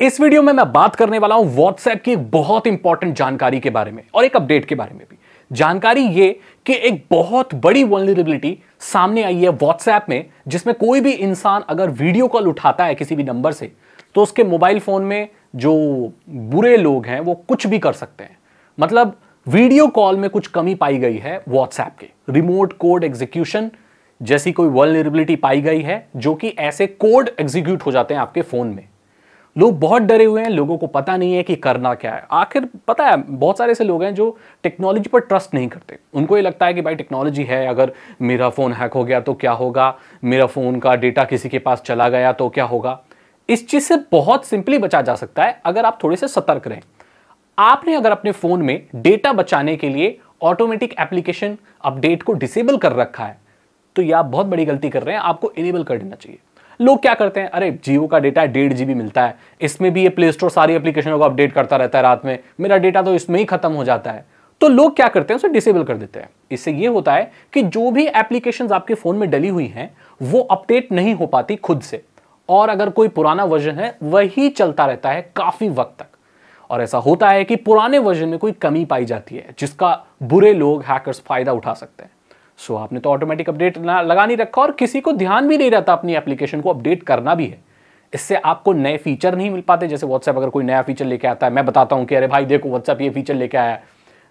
इस वीडियो में मैं बात करने वाला हूं व्हाट्सएप की एक बहुत इंपॉर्टेंट जानकारी के बारे में और एक अपडेट के बारे में भी जानकारी ये कि एक बहुत बड़ी वॉलिबिलिटी सामने आई है व्हाट्सएप में जिसमें कोई भी इंसान अगर वीडियो कॉल उठाता है किसी भी नंबर से तो उसके मोबाइल फोन में जो बुरे लोग हैं वो कुछ भी कर सकते हैं मतलब वीडियो कॉल में कुछ कमी पाई गई है व्हाट्सएप के रिमोट कोड एग्जीक्यूशन जैसी कोई वॉलरेबिलिटी पाई गई है जो कि ऐसे कोड एग्जीक्यूट हो जाते हैं आपके फोन में लोग बहुत डरे हुए हैं लोगों को पता नहीं है कि करना क्या है आखिर पता है बहुत सारे ऐसे लोग हैं जो टेक्नोलॉजी पर ट्रस्ट नहीं करते उनको ये लगता है कि भाई टेक्नोलॉजी है अगर मेरा फ़ोन हैक हो गया तो क्या होगा मेरा फ़ोन का डेटा किसी के पास चला गया तो क्या होगा इस चीज़ से बहुत सिंपली बचा जा सकता है अगर आप थोड़े से सतर्क रहें आपने अगर अपने फ़ोन में डेटा बचाने के लिए ऑटोमेटिक एप्लीकेशन अपडेट को डिसेबल कर रखा है तो ये आप बहुत बड़ी गलती कर रहे हैं आपको इनेबल कर देना चाहिए लोग क्या करते हैं अरे जियो का डेटा डेढ़ जी मिलता है इसमें भी ये प्ले स्टोर सारी एप्लीकेशनों को अपडेट करता रहता है रात में मेरा डेटा तो इसमें ही खत्म हो जाता है तो लोग क्या करते हैं उसे डिसेबल कर देते हैं इससे ये होता है कि जो भी एप्लीकेशन आपके फ़ोन में डली हुई हैं वो अपडेट नहीं हो पाती खुद से और अगर कोई पुराना वर्जन है वही चलता रहता है काफ़ी वक्त तक और ऐसा होता है कि पुराने वर्जन में कोई कमी पाई जाती है जिसका बुरे लोग हैकर्स फायदा उठा सकते हैं सो so, आपने तो ऑटोमेटिक अपडेट लगा नहीं रखा और किसी को ध्यान भी नहीं रहता अपनी एप्लीकेशन को अपडेट करना भी है इससे आपको नए फीचर नहीं मिल पाते जैसे व्हाट्सएप अगर कोई नया फीचर लेके आता है मैं बताता हूँ कि अरे भाई देखो व्हाट्सएप ये फीचर लेके आया है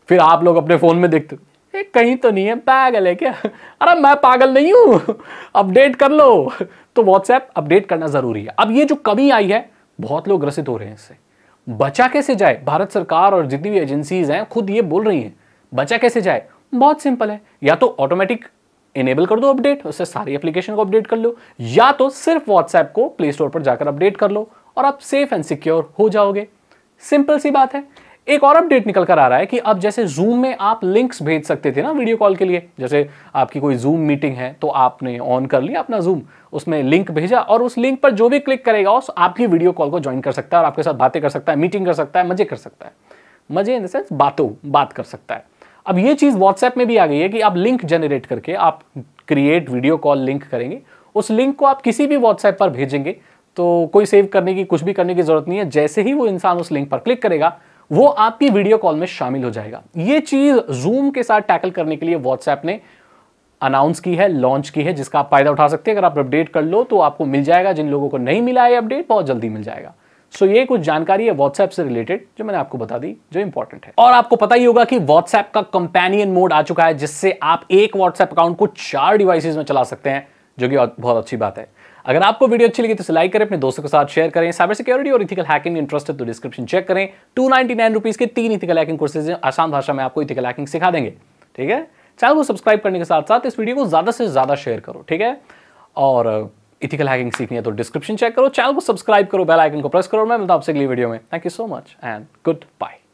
फिर आप लोग अपने फ़ोन में देखते हो कहीं तो नहीं है पागल है क्या अरे मैं पागल नहीं हूँ अपडेट कर लो तो व्हाट्सएप अपडेट करना ज़रूरी है अब ये जो कमी आई है बहुत लोग ग्रसित हो रहे हैं इससे बचा कैसे जाए भारत सरकार और जितनी भी एजेंसीज हैं खुद ये बोल रही हैं बचा कैसे जाए बहुत सिंपल है या तो ऑटोमेटिक इनेबल कर दो अपडेट उससे सारी एप्लीकेशन को अपडेट कर लो या तो सिर्फ व्हाट्सएप को प्ले स्टोर पर जाकर अपडेट कर लो और आप सेफ एंड सिक्योर हो जाओगे सिंपल सी बात है एक और अपडेट निकल कर आ रहा है कि अब जैसे जूम में आप लिंक्स भेज सकते थे ना वीडियो कॉल के लिए जैसे आपकी कोई जूम मीटिंग है तो आपने ऑन कर लिया अपना जूम उसमें लिंक भेजा और उस लिंक पर जो भी क्लिक करेगा उस आपकी वीडियो कॉल को ज्वाइन कर सकता है और आपके साथ बातें कर सकता है मीटिंग कर सकता है मजे कर सकता है मजे इन द सेंस बातों बात कर सकता है अब ये चीज़ व्हाट्सएप में भी आ गई है कि आप लिंक जनरेट करके आप क्रिएट वीडियो कॉल लिंक करेंगे उस लिंक को आप किसी भी व्हाट्सएप पर भेजेंगे तो कोई सेव करने की कुछ भी करने की ज़रूरत नहीं है जैसे ही वो इंसान उस लिंक पर क्लिक करेगा वो आपकी वीडियो कॉल में शामिल हो जाएगा ये चीज़ जूम के साथ टैकल करने के लिए व्हाट्सएप ने अनाउंस की है लॉन्च की है जिसका आप फायदा उठा सकते हैं अगर आप अपडेट कर लो तो आपको मिल जाएगा जिन लोगों को नहीं मिला है अपडेट बहुत जल्दी मिल जाएगा सो ये कुछ जानकारी है व्हाट्सएप से रिलेटेड जो मैंने आपको बता दी जो इंपॉर्टेंट है और आपको पता ही होगा कि व्हाट्सएप का कंपेनियन मोड आ चुका है जिससे आप एक व्हाट्सएप अकाउंट को चार डिवाइसेज में चला सकते हैं जो कि बहुत अच्छी बात है अगर आपको वीडियो अच्छी लगी तो लाइक करें अपने दोस्तों के साथ शेयर करें साइबर सिक्योरिटी और इथिकल हैकिंग इंटरेस्ट है तो डिस्क्रिप्शन चेक करें टू नाइनटी नाइन के तीन इथिकल हैकिंग कोर्सेज आसान भाषा में आपको इथिकल हैकिंग सिखा देंगे ठीक है चैनल को सब्सक्राइब करने के साथ साथ इस वीडियो को ज़्यादा से ज़्यादा शेयर करो ठीक है और इथिकल हैकिंग सीखनी है तो डिस्क्रिप्शन चेक करो चैनल को सब्सक्राइब करो बेल आइकन को प्रेस करो मैं मिलता हूँ आपसे अगली वीडियो में thank you so much and good bye